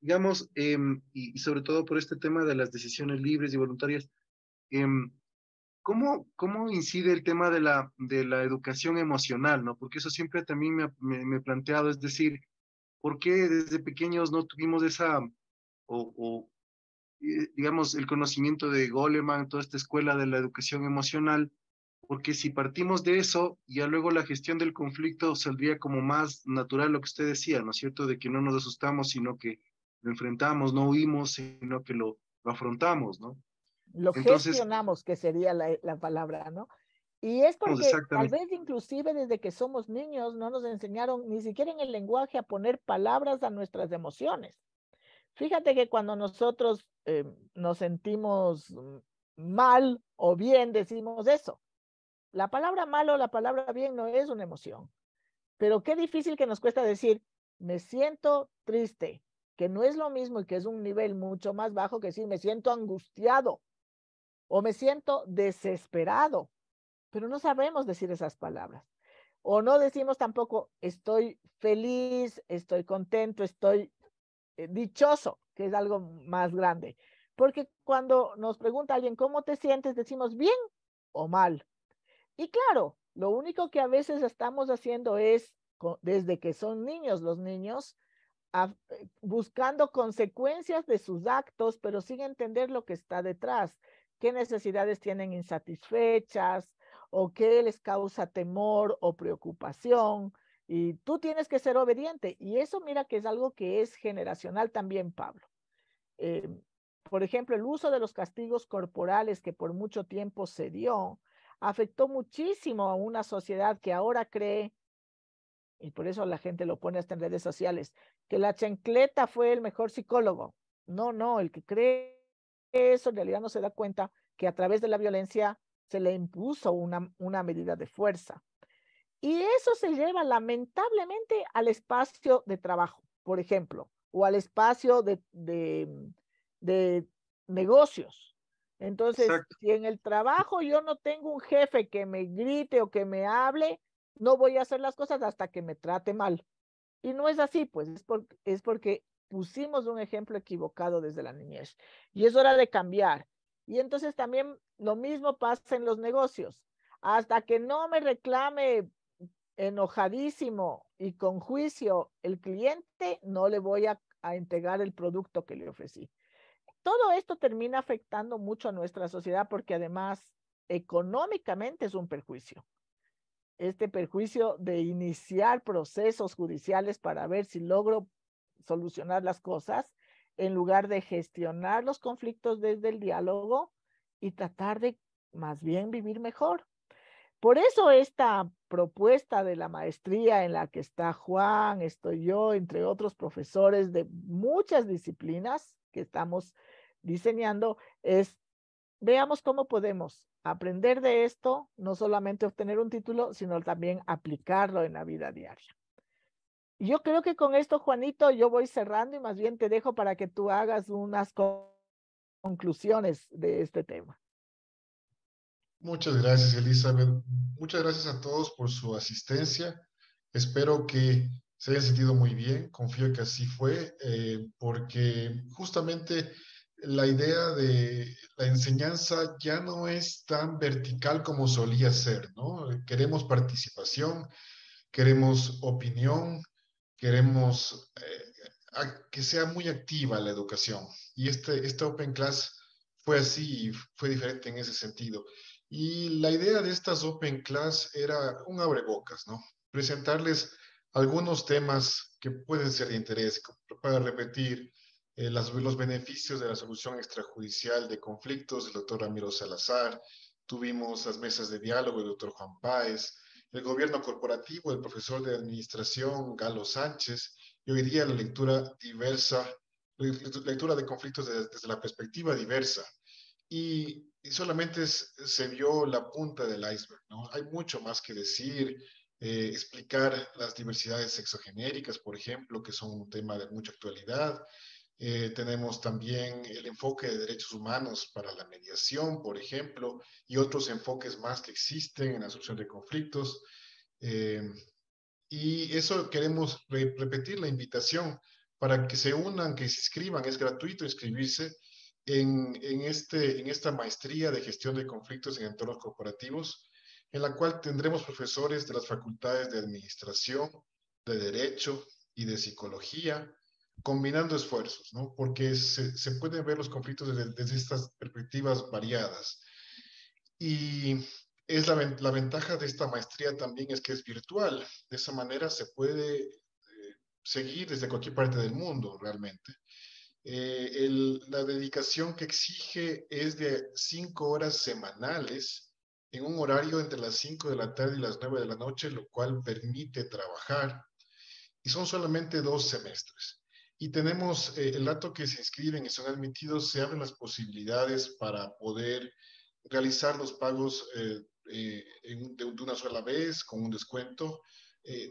digamos, em, y, sobre todo por este tema de las decisiones libres y voluntarias. Em, ¿Cómo, ¿Cómo incide el tema de la, de la educación emocional? ¿no? Porque eso siempre también me, me, he planteado, es decir, ¿por qué desde pequeños no tuvimos esa, o, eh, digamos, el conocimiento de Goleman, toda esta escuela de la educación emocional, porque si partimos de eso, ya luego la gestión del conflicto saldría como más natural lo que usted decía, ¿no es cierto? De que no nos asustamos, sino que lo enfrentamos, no huimos, sino que lo, lo afrontamos, ¿no? Lo gestionamos, que sería la, palabra, ¿no? Y es pues, porque tal vez inclusive desde que somos niños no nos enseñaron ni siquiera en el lenguaje a poner palabras a nuestras emociones. Fíjate que cuando nosotros em, nos sentimos mal o bien, decimos eso. La palabra mal o la palabra bien no es una emoción. Pero qué difícil que nos cuesta decir, me siento triste, que no es lo mismo y que es un nivel mucho más bajo que decir, me siento angustiado o me siento desesperado, pero no sabemos decir esas palabras. O no decimos tampoco, estoy feliz, estoy contento, estoy eh, dichoso, que es algo más grande. Porque cuando nos pregunta alguien, ¿cómo te sientes? Decimos, bien o mal. Y claro, lo único que a veces estamos haciendo es, desde que son niños los niños, eh, buscando consecuencias de sus actos, pero sin entender lo que está detrás qué necesidades tienen insatisfechas o qué les causa temor o preocupación. Y tú tienes que ser obediente. Y eso mira que es algo que es generacional también, Pablo. Eh, por ejemplo, el uso de los castigos corporales que por mucho tiempo se dio afectó muchísimo a una sociedad que ahora cree, y por eso la gente lo pone hasta en redes sociales, que la chancleta fue el mejor psicólogo. No, no, el que cree eso en realidad no se da cuenta que a través de la violencia se le impuso una, una medida de fuerza. Y eso se lleva lamentablemente al espacio de trabajo, por ejemplo, o al espacio de, negocios. Entonces, si en el trabajo yo no tengo un jefe que me grite o que me hable, no voy a hacer las cosas hasta que me trate mal. Y no es así, pues es, es porque pusimos un ejemplo equivocado desde la niñez y es hora de cambiar. Y entonces también lo mismo pasa en los negocios. Hasta que no me reclame enojadísimo y con juicio el cliente, no le voy a, entregar el producto que le ofrecí. Todo esto termina afectando mucho a nuestra sociedad porque además económicamente es un perjuicio este perjuicio de iniciar procesos judiciales para ver si logro solucionar las cosas en lugar de gestionar los conflictos desde el diálogo y tratar de más bien vivir mejor. Por eso esta propuesta de la maestría en la que está Juan, estoy yo, entre otros profesores de muchas disciplinas que estamos diseñando, es veamos cómo podemos aprender de esto, no solamente obtener un título, sino también aplicarlo en la vida diaria. Yo creo que con esto, Juanito, yo voy cerrando y más bien te dejo para que tú hagas unas conclusiones de este tema. Muchas gracias, Elizabeth. Muchas gracias a todos por su asistencia. Espero que se hayan sentido muy bien. Confío que así fue, eh, porque justamente la idea de la enseñanza ya no es tan vertical como solía ser, ¿no? Queremos participación, queremos opinión, queremos eh, que sea muy activa la educación. Y este, este Open Class fue así fue diferente en ese sentido. Y la idea de estas Open Class era un abrebocas, ¿no? Presentarles algunos temas que pueden ser de interés, para repetir eh, los beneficios de la solución extrajudicial de conflictos el doctor Ramiro Salazar, tuvimos las mesas de diálogo del doctor Juan Páez, el gobierno corporativo, el profesor de administración Galo Sánchez, y hoy día la lectura diversa, lectura de conflictos desde, la perspectiva diversa. Y, solamente se vio la punta del iceberg, ¿no? Hay mucho más que decir, eh, explicar las diversidades sexogenéricas, por ejemplo, que son un tema de mucha actualidad, eh, tenemos también el enfoque de derechos humanos para la mediación, por ejemplo, y otros enfoques más que existen en la solución de conflictos. Eh, y eso queremos repetir la invitación para que se unan, que se inscriban. Es gratuito inscribirse en, este, en esta maestría de gestión de conflictos en entornos corporativos, en la cual tendremos profesores de las facultades de administración, de derecho y de psicología combinando esfuerzos, ¿no? Porque se, pueden ver los conflictos desde, estas perspectivas variadas. Y es la, la, ventaja de esta maestría también es que es virtual. De esa manera se puede eh, seguir desde cualquier parte del mundo realmente. Eh, la dedicación que exige es de cinco horas semanales en un horario entre las cinco de la tarde y las nueve de la noche, lo cual permite trabajar. Y son solamente dos semestres. Y tenemos eh, el dato que se inscriben y son admitidos, se abren las posibilidades para poder realizar los pagos eh, eh, de, una sola vez con un descuento.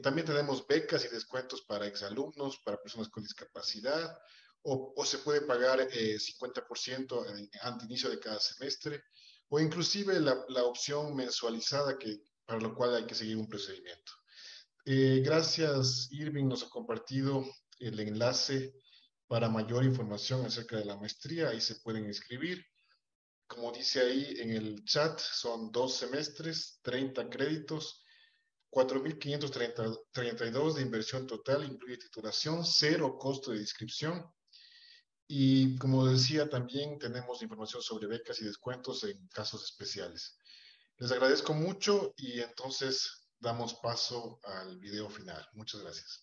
también tenemos becas y descuentos para exalumnos, para personas con discapacidad, o, se puede pagar 50% ante inicio de cada semestre, o inclusive la, la, opción mensualizada que, para lo cual hay que seguir un procedimiento. gracias, Irving, nos ha compartido el enlace para mayor información acerca de la maestría. Ahí se pueden inscribir. Como dice ahí en el chat, son dos semestres, 30 créditos, 4.532 de inversión total, incluye titulación, cero costo de inscripción. Y como decía, también tenemos información sobre becas y descuentos en casos especiales. Les agradezco mucho y entonces damos paso al video final. Muchas gracias.